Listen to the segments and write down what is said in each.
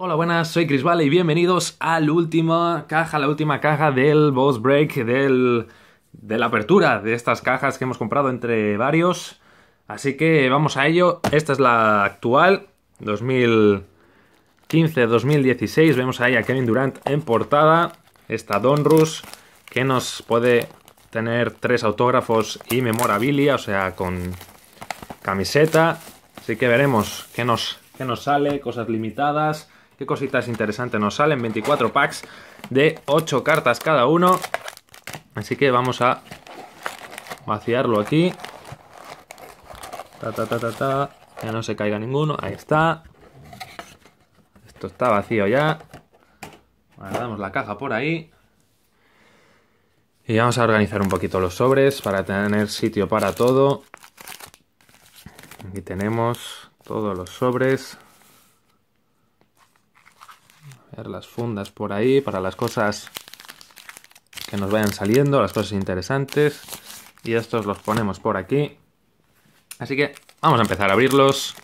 Hola, buenas, soy Chris Vale y bienvenidos a la última caja, la última caja del Boss Break, de la apertura de estas cajas que hemos comprado entre varios. Así que vamos a ello. Esta es la actual, 2015-2016. Vemos ahí a Kevin Durant en portada. Esta Donruss, que nos puede tener tres autógrafos y memorabilia, o sea, con camiseta. Así que veremos nos, qué nos sale, cosas limitadas Qué cositas interesantes nos salen. 24 packs de 8 cartas cada uno. Así que vamos a vaciarlo aquí. Ta, ta, Ya no se caiga ninguno. Ahí está. Esto está vacío ya. damos la caja por ahí. Y vamos a organizar un poquito los sobres para tener sitio para todo. Aquí tenemos todos los sobres las fundas por ahí para las cosas que nos vayan saliendo, las cosas interesantes. Y estos los ponemos por aquí. Así que vamos a empezar a abrirlos.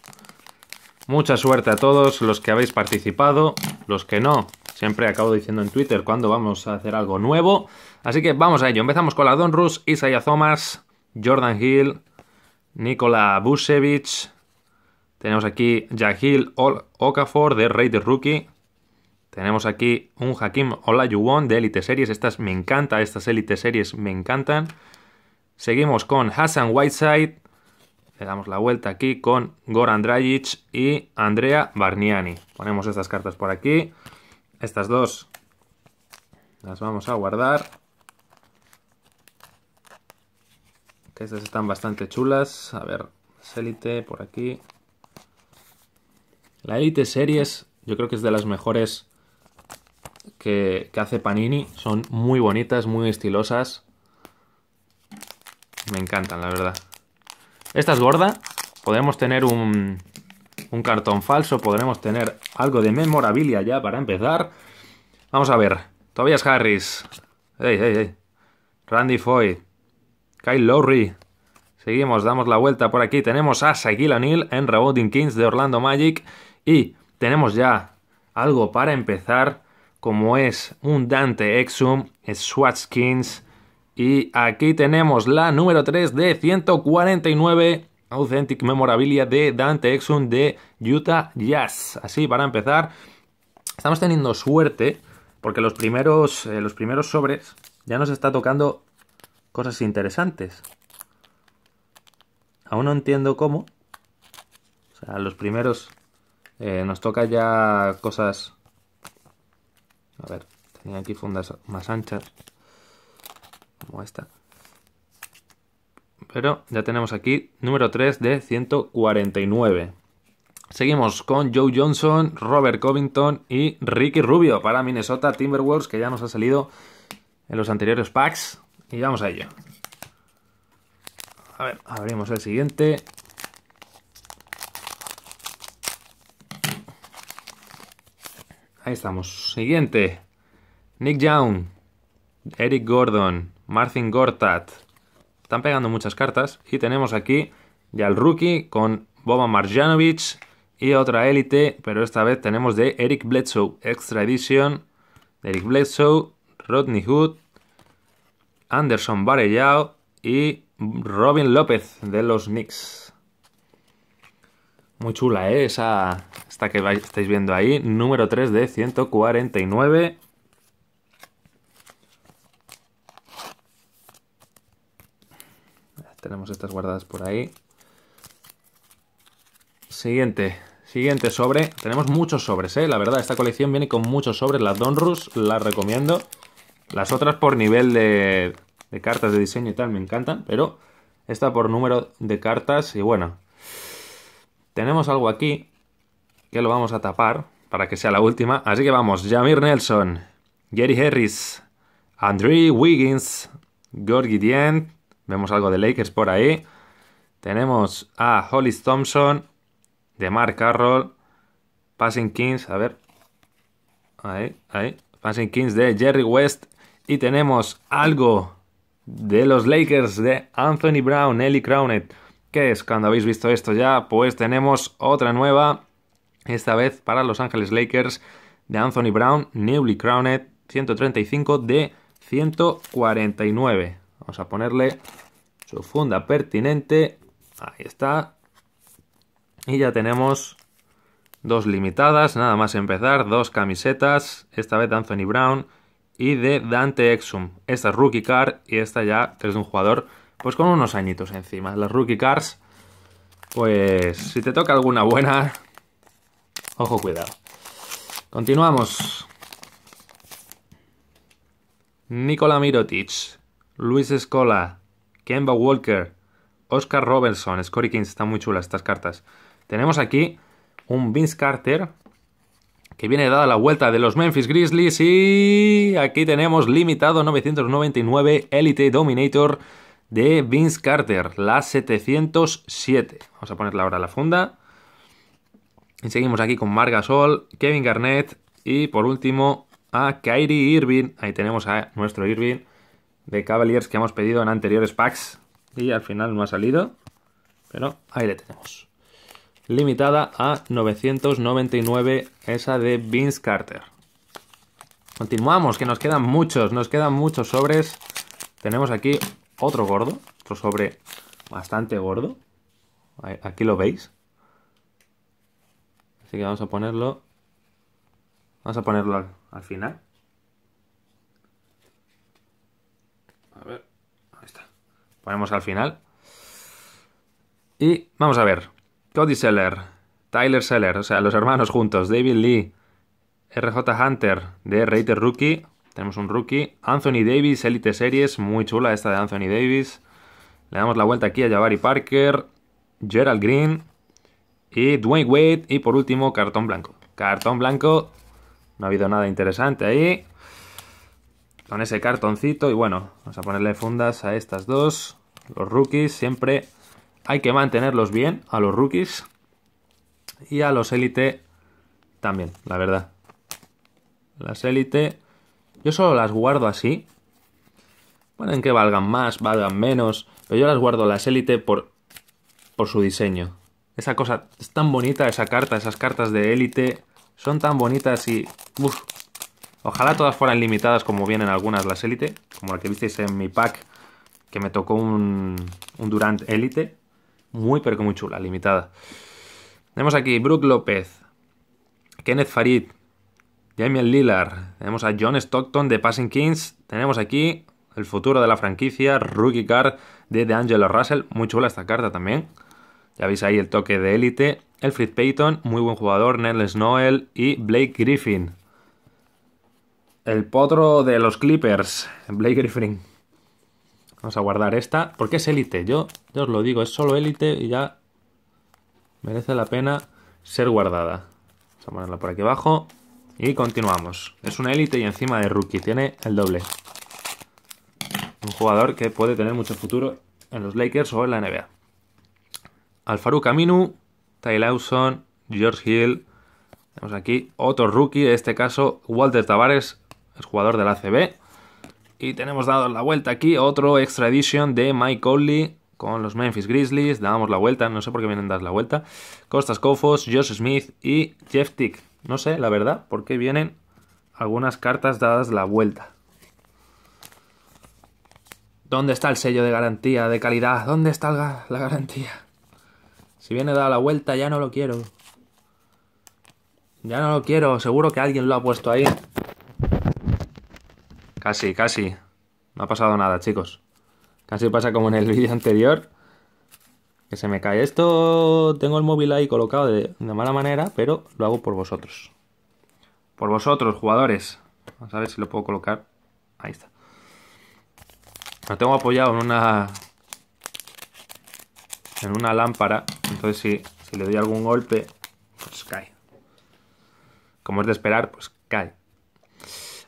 Mucha suerte a todos los que habéis participado, los que no. Siempre acabo diciendo en Twitter cuando vamos a hacer algo nuevo. Así que vamos a ello. Empezamos con la Rus, Isaiah Thomas, Jordan Hill, Nikola Busevich. Tenemos aquí Jahil Okafor de Rey de Rookie. Tenemos aquí un Hakim Olajuwon de Elite Series. Estas me encantan, estas Elite Series me encantan. Seguimos con Hassan Whiteside. Le damos la vuelta aquí con Goran Dragic y Andrea Barniani. Ponemos estas cartas por aquí. Estas dos las vamos a guardar. estas están bastante chulas. A ver, Elite por aquí. La Elite Series yo creo que es de las mejores que, hace Panini. Son muy bonitas, muy estilosas. Me encantan, la verdad. Esta es gorda. podemos tener un, cartón falso. Podremos tener algo de memorabilia ya para empezar. Vamos a ver. Tobias Harris. Randy Foy. Kyle Lowry. Seguimos, damos la vuelta por aquí. Tenemos a Shaquille O'Neal en Rebounding Kings de Orlando Magic. Y tenemos ya algo para empezar como es un Dante Exum, Swatskins. Y aquí tenemos la número 3 de 149, Authentic Memorabilia de Dante Exum de Utah Jazz. Así, para empezar, estamos teniendo suerte porque los primeros, eh, los primeros sobres ya nos está tocando cosas interesantes. Aún no entiendo cómo. O sea, los primeros eh, nos toca ya cosas a ver, tenía aquí fundas más anchas, como esta. Pero ya tenemos aquí número 3 de 149. Seguimos con Joe Johnson, Robert Covington y Ricky Rubio para Minnesota Timberwolves, que ya nos ha salido en los anteriores packs. Y vamos a ello. A ver, abrimos el siguiente. Ahí estamos. Siguiente. Nick Young, Eric Gordon, Martin Gortat. Están pegando muchas cartas. Y tenemos aquí ya el rookie con Boba Marjanovic y otra élite, pero esta vez tenemos de Eric Bledsoe, Extra Edition, Eric Bledsoe, Rodney Hood, Anderson Varellao y Robin López de los Knicks. Muy chula, ¿eh? Esa, esta que estáis viendo ahí, número 3 de 149. Tenemos estas guardadas por ahí. Siguiente, siguiente sobre. Tenemos muchos sobres, ¿eh? La verdad, esta colección viene con muchos sobres. La Donruss la recomiendo. Las otras por nivel de, de cartas de diseño y tal me encantan, pero esta por número de cartas y bueno, tenemos algo aquí que lo vamos a tapar para que sea la última. Así que vamos, Jamir Nelson, Jerry Harris, Andre Wiggins, Gorgie Dient. Vemos algo de Lakers por ahí. Tenemos a Hollis Thompson, de Mark Carroll, Passing Kings, a ver. Ahí, ahí. Passing Kings de Jerry West. Y tenemos algo de los Lakers de Anthony Brown, Ellie Crownett. ¿Qué es? Cuando habéis visto esto ya, pues tenemos otra nueva, esta vez para Los Ángeles Lakers, de Anthony Brown, newly crowned, 135 de 149. Vamos a ponerle su funda pertinente, ahí está. Y ya tenemos dos limitadas, nada más empezar, dos camisetas, esta vez de Anthony Brown y de Dante Exum. Esta es rookie card y esta ya es de un jugador pues con unos añitos encima. Las rookie cars, pues si te toca alguna buena, ojo cuidado. Continuamos. Nikola Mirotic, Luis Escola, Kemba Walker, Oscar Robertson, Scory Kings, están muy chulas estas cartas. Tenemos aquí un Vince Carter que viene dada la vuelta de los Memphis Grizzlies y aquí tenemos limitado 999 Elite Dominator de Vince Carter, la 707. Vamos a ponerla ahora a la funda. Y seguimos aquí con Marga Sol. Kevin Garnett y por último a Kyrie Irving. Ahí tenemos a nuestro Irving de Cavaliers que hemos pedido en anteriores packs y al final no ha salido. Pero ahí le tenemos. Limitada a 999 esa de Vince Carter. Continuamos, que nos quedan muchos, nos quedan muchos sobres. Tenemos aquí otro gordo, otro sobre bastante gordo. Aquí lo veis. Así que vamos a ponerlo. Vamos a ponerlo al, final. A ver, ahí está. Ponemos al final. Y vamos a ver. Cody Seller, Tyler Seller, o sea, los hermanos juntos, David Lee, RJ Hunter de Raider Rookie, tenemos un rookie. Anthony Davis, Elite Series. Muy chula esta de Anthony Davis. Le damos la vuelta aquí a Jabari Parker. Gerald Green. Y Dwayne Wade. Y por último, cartón blanco. Cartón blanco. No ha habido nada interesante ahí. Con ese cartoncito. Y bueno, vamos a ponerle fundas a estas dos. Los rookies siempre hay que mantenerlos bien. A los rookies. Y a los Elite también, la verdad. Las Elite... Yo solo las guardo así. Pueden que valgan más, valgan menos, pero yo las guardo las élite por, por su diseño. Esa cosa es tan bonita, esa carta, esas cartas de élite son tan bonitas y... Ojalá todas fueran limitadas como vienen algunas las élite, como la que visteis en mi pack, que me tocó un, un Durant élite. Muy, pero que muy chula, limitada. Tenemos aquí Brook López, Kenneth Farid, Jamie Lillard, tenemos a John Stockton de Passing Kings, tenemos aquí el futuro de la franquicia, rookie card de DeAngelo Russell, muy chula esta carta también. Ya veis ahí el toque de élite, Elfrid Payton, muy buen jugador, Nelson Noel y Blake Griffin. El potro de los Clippers, Blake Griffin. Vamos a guardar esta, porque es élite, yo, yo os lo digo, es solo élite y ya merece la pena ser guardada. Vamos a ponerla por aquí abajo. Y continuamos. Es una élite y encima de rookie. Tiene el doble. Un jugador que puede tener mucho futuro en los Lakers o en la NBA. Alfaru Caminu, Ty Lawson, George Hill. Tenemos aquí otro rookie, en este caso Walter Tavares, el jugador del ACB. Y tenemos dado la vuelta aquí otro extra edition de Mike Conley con los Memphis Grizzlies. Damos la vuelta, no sé por qué vienen a dar la vuelta. Costas Cofos, Josh Smith y Jeff Tick. No sé, la verdad, por qué vienen algunas cartas dadas la vuelta. ¿Dónde está el sello de garantía, de calidad? ¿Dónde está la garantía? Si viene dada la vuelta, ya no lo quiero. Ya no lo quiero, seguro que alguien lo ha puesto ahí. Casi, casi. No ha pasado nada, chicos. Casi pasa como en el vídeo anterior que se me cae. Esto tengo el móvil ahí colocado de, mala manera, pero lo hago por vosotros. Por vosotros, jugadores. Vamos a ver si lo puedo colocar. Ahí está. Lo tengo apoyado en una... En una lámpara. Entonces si, si le doy algún golpe, pues cae. Como es de esperar, pues cae.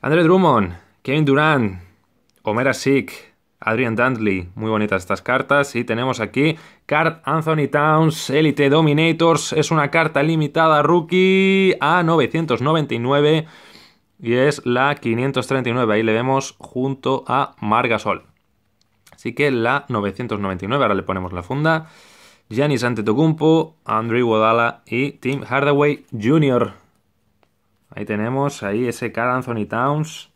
André Drummond, Kevin Durant, Homera Sick, Adrian Dantley. Muy bonitas estas cartas. Y tenemos aquí Card Anthony Towns Elite Dominators es una carta limitada rookie a 999 y es la 539. Ahí le vemos junto a Margasol. Así que la 999, ahora le ponemos la funda. Giannis Antetokounmpo, Andrew Wadala y Tim Hardaway Jr. Ahí tenemos ahí ese Card Anthony Towns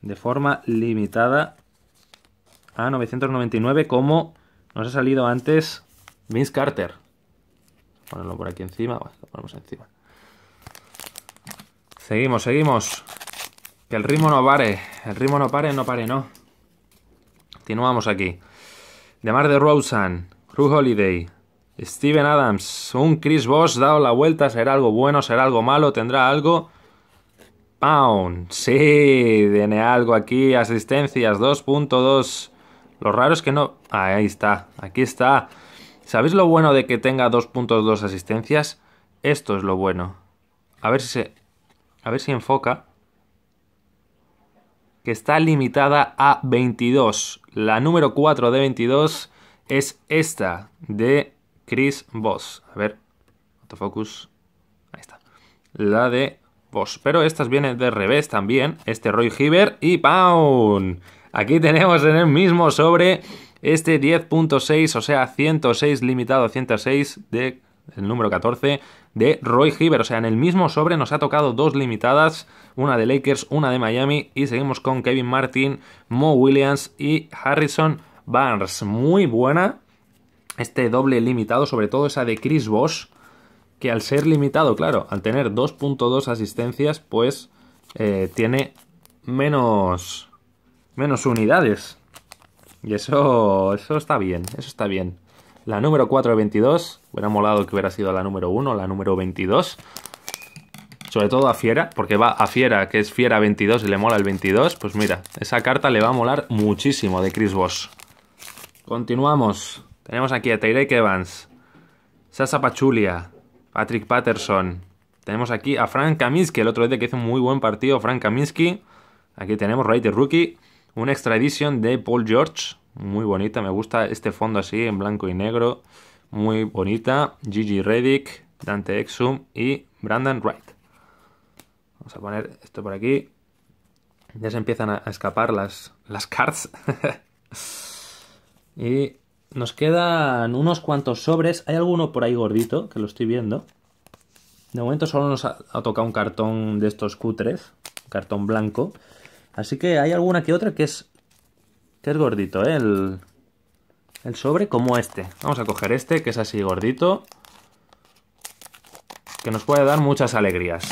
de forma limitada a 999 como nos ha salido antes Vince Carter. Ponerlo por aquí encima. Bueno, lo encima. Seguimos, seguimos. Que el ritmo no pare. El ritmo no pare, no pare, no. Continuamos aquí. De Mar de Rosan, Ru Holiday, Steven Adams, un Chris Boss dado la vuelta, será algo bueno, será algo malo, tendrá algo. Pound, sí, tiene algo aquí, asistencias 2.2 lo raro es que no... Ahí está, aquí está. ¿Sabéis lo bueno de que tenga 2.2 asistencias? Esto es lo bueno. A ver si se... A ver si enfoca. Que está limitada a 22. La número 4 de 22 es esta, de Chris Voss. A ver, autofocus. Ahí está. La de Voss. Pero estas vienen de revés también. Este Roy Hibber y ¡Pound! Aquí tenemos en el mismo sobre este 10.6, o sea, 106 limitado, 106 de el número 14 de Roy Hibbert. O sea, en el mismo sobre nos ha tocado dos limitadas, una de Lakers, una de Miami, y seguimos con Kevin Martin, Mo Williams y Harrison Barnes. Muy buena este doble limitado, sobre todo esa de Chris Bosch, que al ser limitado, claro, al tener 2.2 asistencias, pues eh, tiene menos menos unidades. Y eso, eso está bien, eso está bien. La número 4 de 22, hubiera molado que hubiera sido la número 1, la número 22. Sobre todo a Fiera, porque va a Fiera, que es Fiera 22 y le mola el 22. Pues mira, esa carta le va a molar muchísimo de Chris Boss. Continuamos. Tenemos aquí a Tyreek Evans, Sasa Pachulia, Patrick Patterson. Tenemos aquí a Frank Kaminsky, el otro día que hizo un muy buen partido Frank Kaminsky. Aquí tenemos Raider Rookie. Un extra edition de Paul George, muy bonita, me gusta este fondo así en blanco y negro, muy bonita. Gigi Reddick, Dante Exum y Brandon Wright. Vamos a poner esto por aquí. Ya se empiezan a escapar las, las cards. y nos quedan unos cuantos sobres. Hay alguno por ahí gordito, que lo estoy viendo. De momento solo nos ha, ha tocado un cartón de estos cutres, cartón blanco. Así que hay alguna que otra que es, que es gordito, ¿eh? El, sobre como este. Vamos a coger este, que es así gordito. Que nos puede dar muchas alegrías.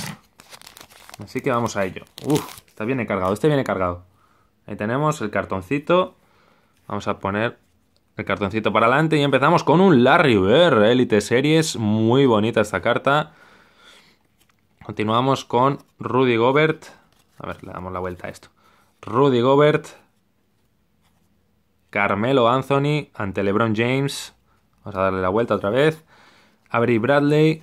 Así que vamos a ello. está bien cargado, este viene cargado. Ahí tenemos el cartoncito. Vamos a poner el cartoncito para adelante y empezamos con un Larry Bear Elite Series. Muy bonita esta carta. Continuamos con Rudy Gobert. A ver, le damos la vuelta a esto. Rudy Gobert, Carmelo Anthony ante LeBron James. Vamos a darle la vuelta otra vez. Avery Bradley.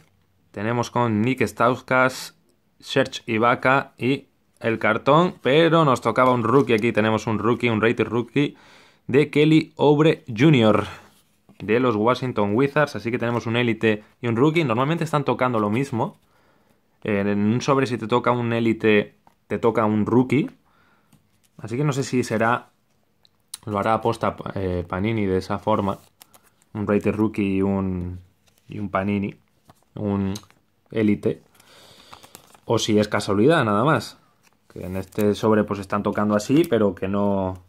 Tenemos con Nick Stauskas, Serge Ibaka y el cartón. Pero nos tocaba un rookie aquí. Tenemos un rookie, un rated rookie de Kelly Obre Jr. de los Washington Wizards. Así que tenemos un élite y un rookie. Normalmente están tocando lo mismo. En un sobre si te toca un élite, te toca un rookie. Así que no sé si será. Lo hará aposta eh, Panini de esa forma. Un Raider Rookie y un, y un Panini. Un élite O si es casualidad, nada más. Que en este sobre pues están tocando así, pero que no.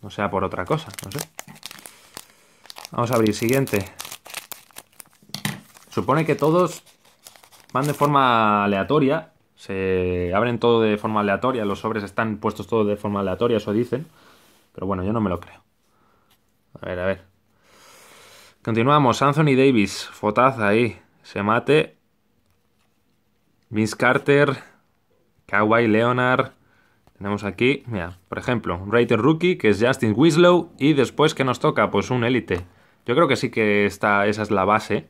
No sea por otra cosa, no sé. Vamos a abrir siguiente. Supone que todos van de forma aleatoria, se abren todo de forma aleatoria, los sobres están puestos todo de forma aleatoria, eso dicen. Pero bueno, yo no me lo creo. A ver, a ver. Continuamos. Anthony Davis, fotaz ahí. Se mate. Vince Carter. Kawhi Leonard. Tenemos aquí, mira, por ejemplo, Raider Rookie, que es Justin Winslow. Y después, ¿qué nos toca? Pues un élite. Yo creo que sí que está, esa es la base.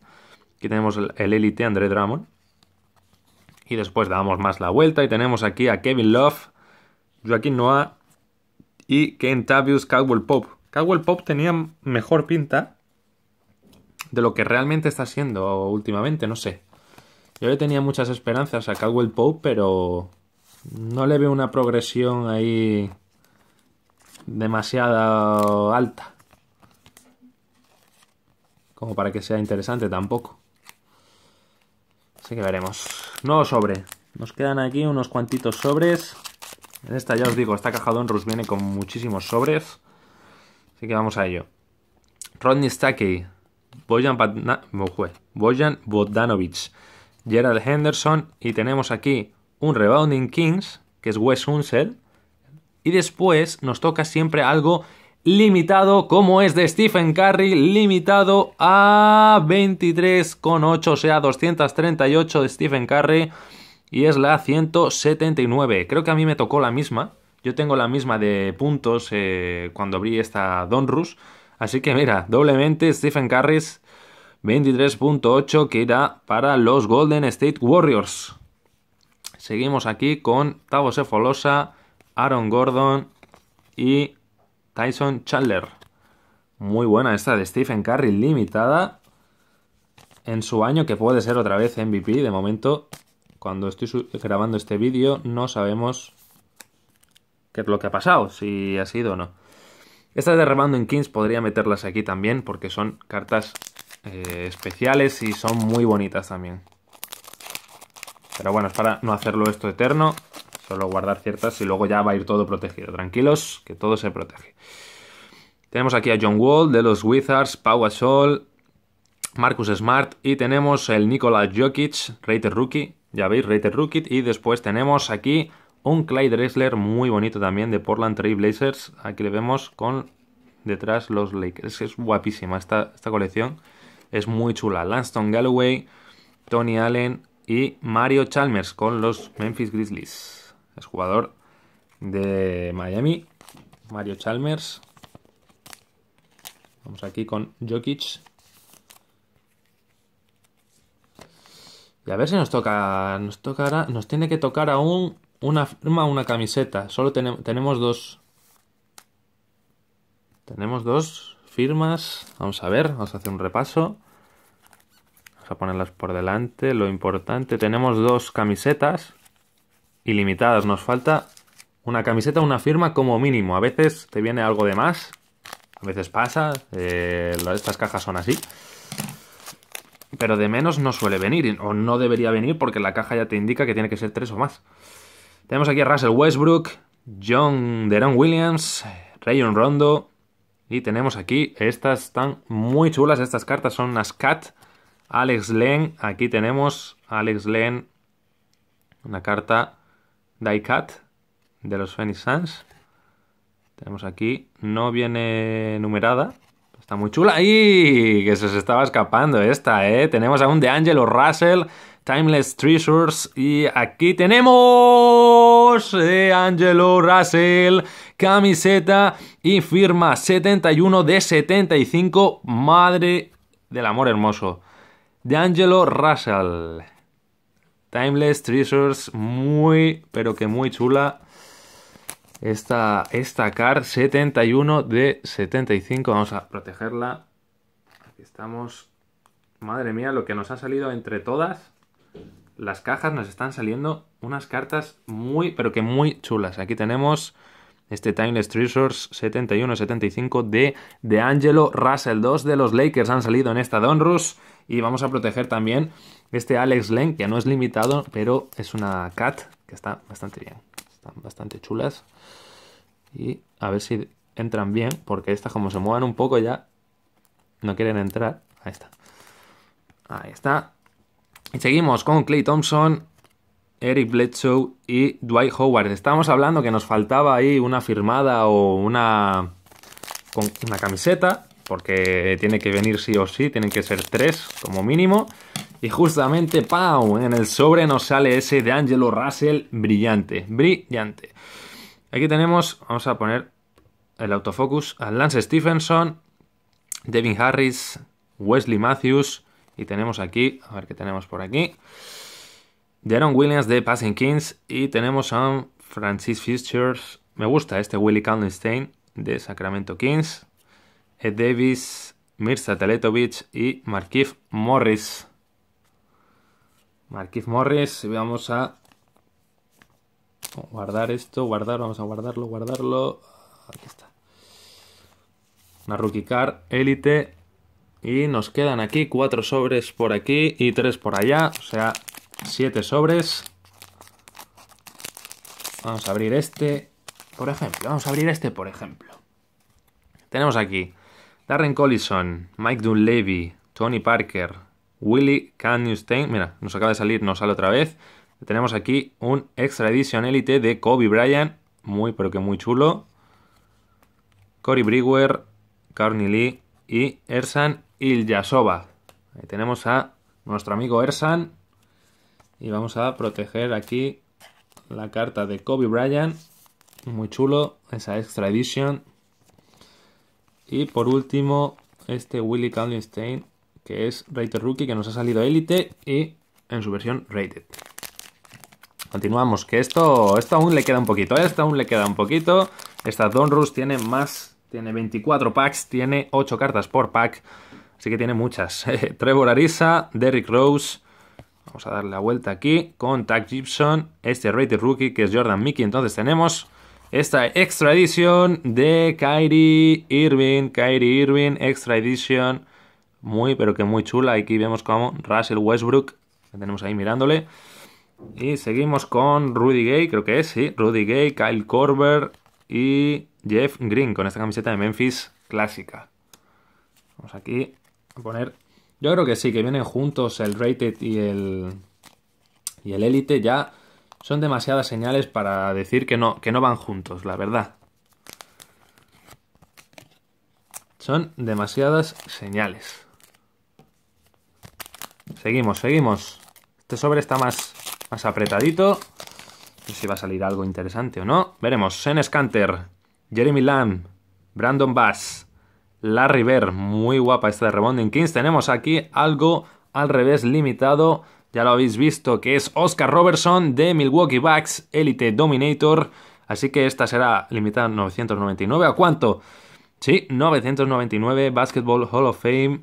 Aquí tenemos el élite, André Drummond. Y después damos más la vuelta y tenemos aquí a Kevin Love, Joaquín Noah y Tabius, Caldwell Pope. Caldwell Pope tenía mejor pinta de lo que realmente está siendo últimamente, no sé. Yo le tenía muchas esperanzas a Caldwell Pope, pero no le veo una progresión ahí demasiado alta. Como para que sea interesante tampoco. Así que veremos. Nuevo sobre. Nos quedan aquí unos cuantitos sobres. En Esta ya os digo, esta caja Rus viene con muchísimos sobres. Así que vamos a ello. Rodney Stackey, Bojan, oh, Bodanovich, Gerald Henderson y tenemos aquí un Rebounding Kings, que es Wes Unsel. Y después nos toca siempre algo limitado, como es de Stephen Curry, limitado a 23,8, o sea, 238 de Stephen Curry y es la 179. Creo que a mí me tocó la misma. Yo tengo la misma de puntos eh, cuando abrí esta Donruss. Así que mira, doblemente Stephen Curry 23.8 que irá para los Golden State Warriors. Seguimos aquí con Tavo Sefolosa, Aaron Gordon y Tyson Chandler. Muy buena esta de Stephen Curry, limitada. En su año, que puede ser otra vez MVP. De momento, cuando estoy grabando este vídeo, no sabemos qué es lo que ha pasado, si ha sido o no. esta de en Kings podría meterlas aquí también, porque son cartas eh, especiales y son muy bonitas también. Pero bueno, es para no hacerlo esto eterno. Solo guardar ciertas y luego ya va a ir todo protegido. Tranquilos, que todo se protege. Tenemos aquí a John Wall de los Wizards, Pau Gasol, Marcus Smart y tenemos el Nikola Jokic, Rated Rookie. Ya veis, Rated Rookie. Y después tenemos aquí un Clyde Drexler muy bonito también de Portland Trail Blazers. Aquí le vemos con detrás los Lakers. Es guapísima esta, esta colección. Es muy chula. Lanston Galloway, Tony Allen y Mario Chalmers con los Memphis Grizzlies es jugador de Miami, Mario Chalmers. Vamos aquí con Jokic. Y a ver si nos toca, nos nos tiene que tocar aún una firma, una camiseta. Solo tenemos dos. Tenemos dos firmas. Vamos a ver, vamos a hacer un repaso. Vamos a ponerlas por delante. Lo importante, tenemos dos camisetas ilimitadas. Nos falta una camiseta, una firma como mínimo. A veces te viene algo de más, a veces pasa, eh, estas cajas son así. Pero de menos no suele venir, o no debería venir porque la caja ya te indica que tiene que ser tres o más. Tenemos aquí a Russell Westbrook, John Deron Williams, Rayon Rondo. Y tenemos aquí, estas están muy chulas, estas cartas son unas CAT. Alex Len, aquí tenemos Alex Len, una carta Die cat de los Phoenix Suns. Tenemos aquí, no viene numerada. Está muy chula. ¡Y! Que se os estaba escapando esta, ¿eh? Tenemos aún de Angelo Russell, Timeless Treasures. Y aquí tenemos de Angelo Russell, camiseta y firma 71 de 75. Madre del amor hermoso. De Angelo Russell. Timeless Treasures, muy, pero que muy chula. Esta, esta CAR 71 de 75, vamos a protegerla. Aquí estamos. Madre mía, lo que nos ha salido entre todas las cajas, nos están saliendo unas cartas muy, pero que muy chulas. Aquí tenemos este Timeless Treasures 71-75 de Angelo Russell. Dos de los Lakers han salido en esta Donruss y vamos a proteger también este Alex Len, que no es limitado, pero es una cat que está bastante bien. Están bastante chulas. Y a ver si entran bien, porque estas como se muevan un poco ya, no quieren entrar. Ahí está. Ahí está. Y seguimos con Clay Thompson, Eric Bledsoe y Dwight Howard. Estábamos hablando que nos faltaba ahí una firmada o una, con una camiseta, porque tiene que venir sí o sí, tienen que ser tres como mínimo. Y justamente, ¡pau! En el sobre nos sale ese de Angelo Russell brillante, brillante. Aquí tenemos, vamos a poner el autofocus, a Lance Stephenson, Devin Harris, Wesley Matthews, y tenemos aquí, a ver qué tenemos por aquí. Jaron Williams de Passing Kings y tenemos a Francis Futures. Me gusta este Willy Kallenstein de Sacramento Kings, Ed Davis, Mirza Teletovic y Markif Morris. Markif Morris, vamos a guardar esto, guardar, vamos a guardarlo, guardarlo. Aquí está. Una rookie Car, élite. Y nos quedan aquí cuatro sobres por aquí y tres por allá. O sea, Siete sobres. Vamos a abrir este, por ejemplo. Vamos a abrir este, por ejemplo. Tenemos aquí Darren Collison, Mike Dunleavy, Tony Parker, Willie Canyon Mira, nos acaba de salir, nos sale otra vez. Tenemos aquí un Extra Edition Elite de Kobe Bryant. Muy, pero que muy chulo. Cory Brewer, Carney Lee y Ersan Ilyasova. Ahí tenemos a nuestro amigo Ersan y vamos a proteger aquí la carta de Kobe Bryant. Muy chulo, esa extra edition. Y por último, este Willy Stein, que es Rated Rookie, que nos ha salido Elite y en su versión Rated. Continuamos, que esto, esto aún le queda un poquito, ¿eh? esto aún le queda un poquito. Esta Donruss tiene más, tiene 24 packs, tiene 8 cartas por pack, así que tiene muchas. Trevor Arisa, Derrick Rose, Vamos a darle la vuelta aquí con Tag Gibson, este rated rookie que es Jordan Mickey. Entonces tenemos esta extra edición de Kyrie Irving, Kyrie Irving, extra edition, muy pero que muy chula. Aquí vemos como Russell Westbrook, que tenemos ahí mirándole. Y seguimos con Rudy Gay, creo que es, sí, Rudy Gay, Kyle Korver y Jeff Green con esta camiseta de Memphis clásica. Vamos aquí a poner yo creo que sí, que vienen juntos el Rated y el. y el Elite ya. Son demasiadas señales para decir que no, que no van juntos, la verdad. Son demasiadas señales. Seguimos, seguimos. Este sobre está más, más apretadito. No sé si va a salir algo interesante o no. Veremos. Sen Scanter, Jeremy Lamb, Brandon Bass, la River. Muy guapa esta de Rebounding Kings. Tenemos aquí algo al revés limitado. Ya lo habéis visto que es Oscar Robertson de Milwaukee Bucks Elite Dominator. Así que esta será limitada a 999. ¿A cuánto? Sí, 999 Basketball Hall of Fame.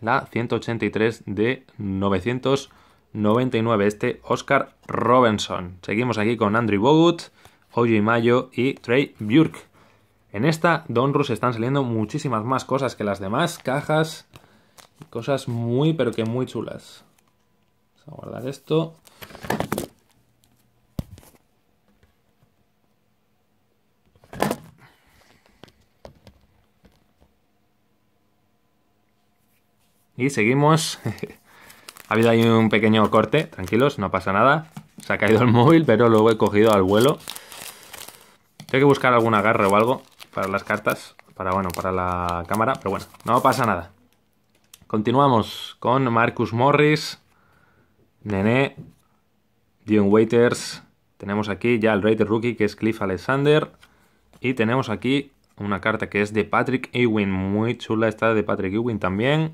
La 183 de 999. Este Oscar Robinson. Seguimos aquí con Andrew Bogut, O.J. Mayo y Trey Burke. En esta Donruss están saliendo muchísimas más cosas que las demás, cajas, cosas muy pero que muy chulas. Vamos a guardar esto. Y seguimos. ha habido ahí un pequeño corte, tranquilos, no pasa nada. Se ha caído el móvil, pero lo he cogido al vuelo. Tengo que buscar algún agarre o algo para las cartas, para bueno, para la cámara, pero bueno, no pasa nada. Continuamos con Marcus Morris, Nene Dion Waiters, tenemos aquí ya el Raider Rookie que es Cliff Alexander y tenemos aquí una carta que es de Patrick Ewing, muy chula esta de Patrick Ewing también,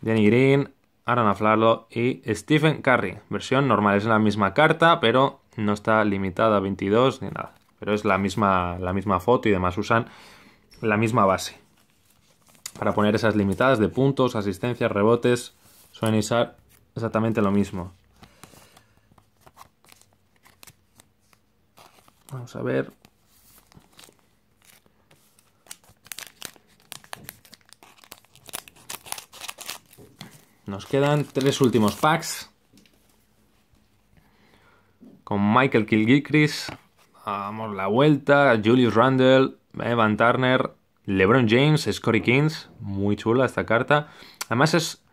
Danny Green, Aaron Aflalo y Stephen Curry, versión normal, es la misma carta pero no está limitada a 22 ni nada pero es la misma, la misma foto y demás, usan la misma base. Para poner esas limitadas de puntos, asistencias, rebotes, suelen exactamente lo mismo. Vamos a ver. Nos quedan tres últimos packs. Con Michael Kilgicris, Vamos la vuelta, Julius Randle, Evan Turner, LeBron James, Scotty Kings, muy chula esta carta. Además es,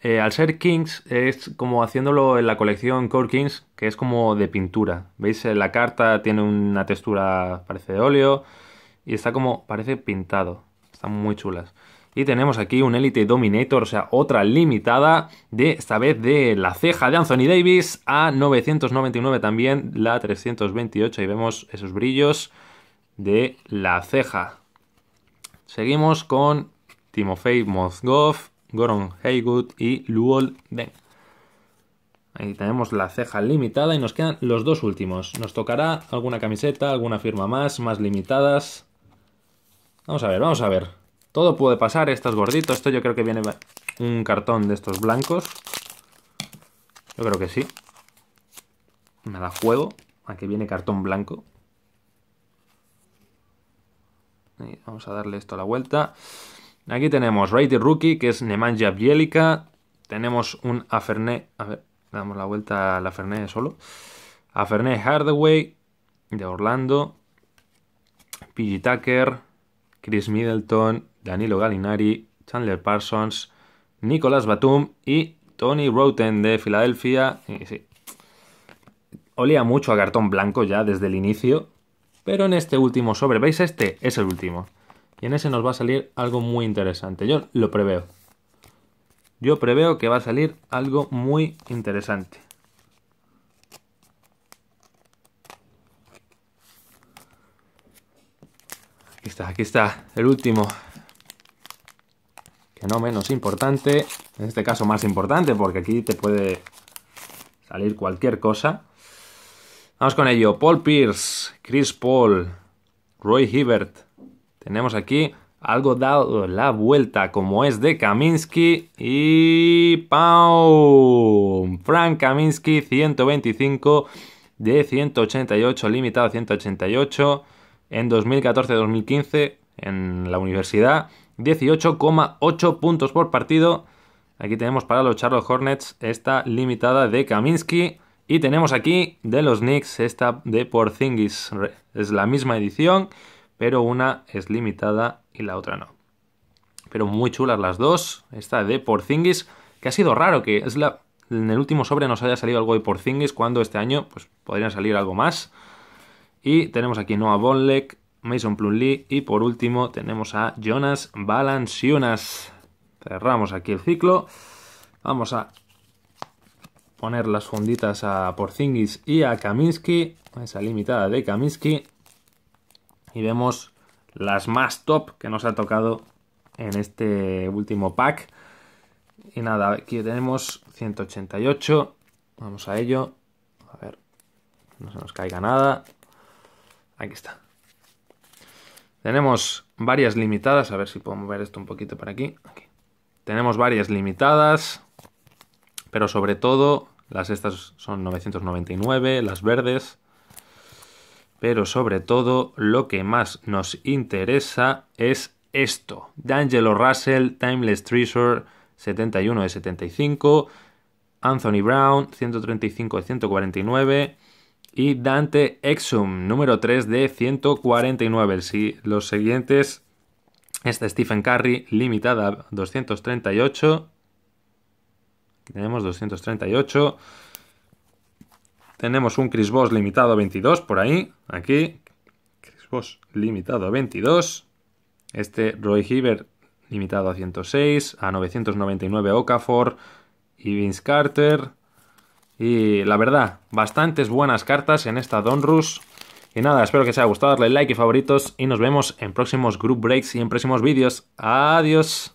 eh, al ser Kings, es como haciéndolo en la colección Core Kings, que es como de pintura. ¿Veis? Eh, la carta tiene una textura, parece de óleo, y está como, parece pintado. Están muy chulas. Y tenemos aquí un Elite Dominator, o sea, otra limitada, de esta vez de la ceja de Anthony Davis a 999 también, la 328. Y vemos esos brillos de la ceja. Seguimos con Timofey Mozgov, Goron Haygood y Luol Deng. Ahí tenemos la ceja limitada y nos quedan los dos últimos. Nos tocará alguna camiseta, alguna firma más, más limitadas. Vamos a ver, vamos a ver. Todo puede pasar, esto es gordito, esto yo creo que viene un cartón de estos blancos. Yo creo que sí. Me da juego a viene cartón blanco. vamos a darle esto a la vuelta. Aquí tenemos Rated Rookie, que es Nemanja Bielica. Tenemos un Aferné... A ver, le damos la vuelta a la solo. Aferné Hardaway, de Orlando. PG Tucker, Chris Middleton, Danilo Gallinari, Chandler Parsons, Nicolas Batum y Tony Roten de Filadelfia. Eh, Olía mucho a cartón blanco ya desde el inicio, pero en este último sobre, ¿veis? Este es el último. Y en ese nos va a salir algo muy interesante. Yo lo preveo. Yo preveo que va a salir algo muy interesante. Aquí está, aquí está, el último no menos importante, en este caso más importante porque aquí te puede salir cualquier cosa. Vamos con ello. Paul Pierce, Chris Paul, Roy Hibbert. Tenemos aquí algo dado la vuelta como es de Kaminsky y ¡pau! Frank Kaminsky 125 de 188, limitado a 188 en 2014-2015 en la universidad. 18,8 puntos por partido. Aquí tenemos para los Charlotte Hornets esta limitada de Kaminsky. Y tenemos aquí de los Knicks esta de Porzingis. Es la misma edición, pero una es limitada y la otra no. Pero muy chulas las dos. Esta de Porzingis, que ha sido raro, que es la, en el último sobre nos haya salido algo de Porzingis, cuando este año pues, podrían salir algo más. Y tenemos aquí Noah Bonleck. Mason Plumlee y por último tenemos a Jonas Valanciunas. Cerramos aquí el ciclo. Vamos a poner las funditas a Porzingis y a Kaminsky, esa limitada de Kaminsky. Y vemos las más top que nos ha tocado en este último pack. Y nada, aquí tenemos 188. Vamos a ello. A ver, no se nos caiga nada. Aquí está. Tenemos varias limitadas, a ver si puedo mover esto un poquito para aquí. Tenemos varias limitadas, pero sobre todo las estas son 999, las verdes. Pero sobre todo lo que más nos interesa es esto. D'Angelo Russell, Timeless Treasure, 71 de 75. Anthony Brown, 135 de 149 y Dante Exum, número 3 de 149. los siguientes Este Stephen Curry, limitada 238. tenemos 238. Tenemos un Chris Boss limitado a 22 por ahí. Aquí. Chris limitado a 22. Este Roy Heaver limitado a 106. A 999 Okafor. Y Vince Carter. Y la verdad, bastantes buenas cartas en esta Donruss Y nada, espero que os haya gustado, darle like y favoritos y nos vemos en próximos group breaks y en próximos vídeos. Adiós.